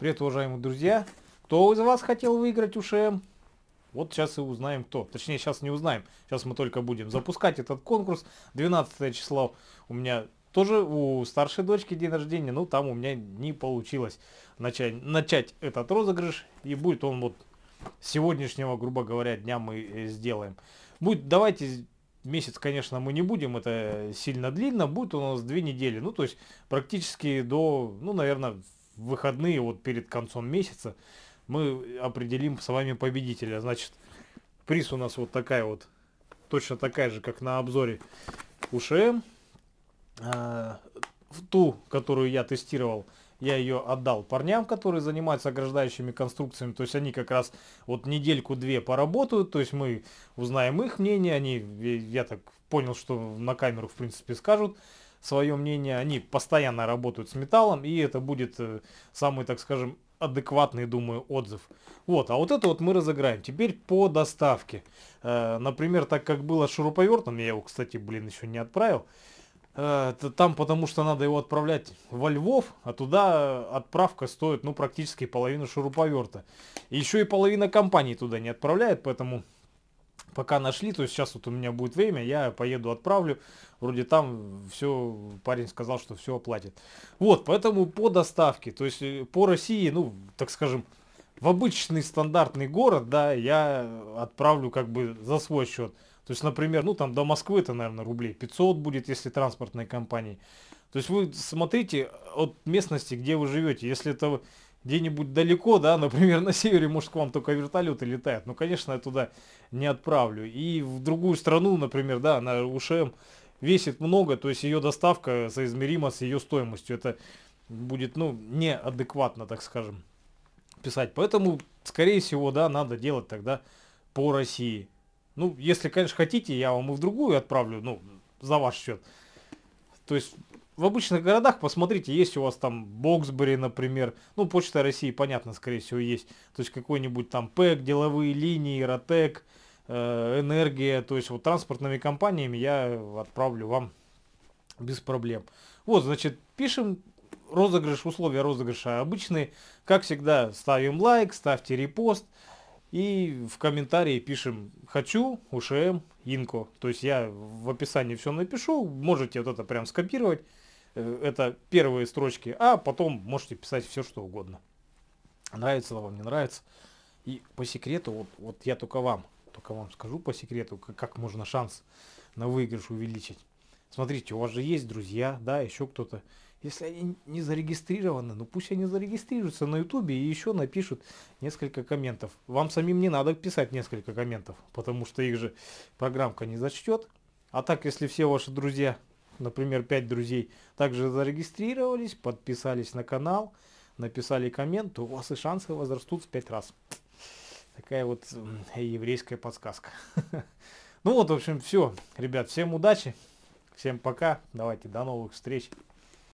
Привет, уважаемые друзья! Кто из вас хотел выиграть УШМ? Вот сейчас и узнаем кто. Точнее, сейчас не узнаем. Сейчас мы только будем запускать этот конкурс. 12 число у меня тоже у старшей дочки день рождения. Ну, там у меня не получилось начать, начать этот розыгрыш. И будет он вот сегодняшнего, грубо говоря, дня мы э, сделаем. Будет, давайте месяц, конечно, мы не будем, это сильно длинно, будет у нас две недели, ну, то есть практически до, ну, наверное, в выходные, вот перед концом месяца, мы определим с вами победителя. Значит, приз у нас вот такая вот, точно такая же, как на обзоре УШМ. А, в ту, которую я тестировал, я ее отдал парням, которые занимаются ограждающими конструкциями. То есть они как раз вот недельку-две поработают. То есть мы узнаем их мнение. Они, я так понял, что на камеру, в принципе, скажут свое мнение. Они постоянно работают с металлом, и это будет э, самый, так скажем, адекватный, думаю, отзыв. Вот, а вот это вот мы разыграем. Теперь по доставке. Э, например, так как было шуруповертом, я его, кстати, блин, еще не отправил. Э, там потому что надо его отправлять во Львов, а туда отправка стоит, ну, практически половину шуруповерта. Еще и половина компании туда не отправляет, поэтому пока нашли, то есть сейчас вот у меня будет время, я поеду отправлю, вроде там все, парень сказал, что все оплатит. Вот, поэтому по доставке, то есть э, по России, ну, так скажем, в обычный стандартный город, да, я отправлю как бы за свой счет. То есть, например, ну там до Москвы это, наверное, рублей 500 будет, если транспортной компании. То есть вы смотрите от местности, где вы живете. Если это где-нибудь далеко, да, например, на севере, может, к вам только вертолеты летают. Ну, конечно, я туда не отправлю. И в другую страну, например, да, на УШМ весит много, то есть ее доставка соизмерима с ее стоимостью. Это будет, ну, неадекватно, так скажем, писать. Поэтому, скорее всего, да, надо делать тогда по России. Ну, если, конечно, хотите, я вам и в другую отправлю, ну, за ваш счет. То есть в обычных городах, посмотрите, есть у вас там Боксбери, например, ну, Почта России, понятно, скорее всего, есть. То есть какой-нибудь там ПЭК, деловые линии, Ротек, э, энергия. То есть вот транспортными компаниями я отправлю вам без проблем. Вот, значит, пишем розыгрыш, условия розыгрыша обычные. Как всегда, ставим лайк, ставьте репост. И в комментарии пишем «Хочу УШМ инку. То есть я в описании все напишу, можете вот это прям скопировать. Э, это первые строчки, а потом можете писать все, что угодно. Нравится вам, не нравится. И по секрету, вот, вот я только вам, только вам скажу по секрету, как, как можно шанс на выигрыш увеличить. Смотрите, у вас же есть друзья, да, еще кто-то. Если они не зарегистрированы, ну пусть они зарегистрируются на ютубе и еще напишут несколько комментов. Вам самим не надо писать несколько комментов, потому что их же программка не зачтет. А так, если все ваши друзья, например, 5 друзей, также зарегистрировались, подписались на канал, написали коммент, то у вас и шансы возрастут в 5 раз. Такая вот еврейская подсказка. Ну вот, в общем, все. Ребят, всем удачи. Всем пока. Давайте, до новых встреч.